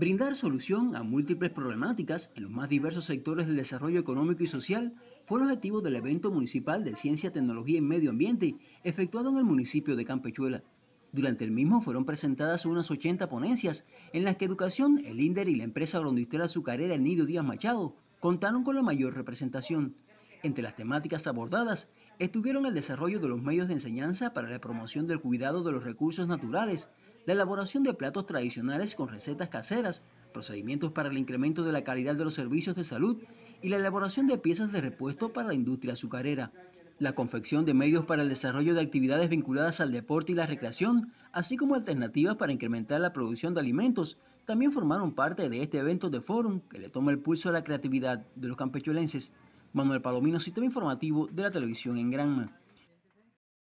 Brindar solución a múltiples problemáticas en los más diversos sectores del desarrollo económico y social fue el objetivo del evento municipal de Ciencia, Tecnología y Medio Ambiente efectuado en el municipio de Campechuela. Durante el mismo fueron presentadas unas 80 ponencias en las que Educación, el INDER y la empresa agroindustrial azucarera El Nido Díaz Machado contaron con la mayor representación. Entre las temáticas abordadas estuvieron el desarrollo de los medios de enseñanza para la promoción del cuidado de los recursos naturales, la elaboración de platos tradicionales con recetas caseras, procedimientos para el incremento de la calidad de los servicios de salud y la elaboración de piezas de repuesto para la industria azucarera, la confección de medios para el desarrollo de actividades vinculadas al deporte y la recreación, así como alternativas para incrementar la producción de alimentos, también formaron parte de este evento de fórum que le toma el pulso a la creatividad de los campechuelenses. Manuel Palomino, Sistema Informativo de la Televisión en Granma.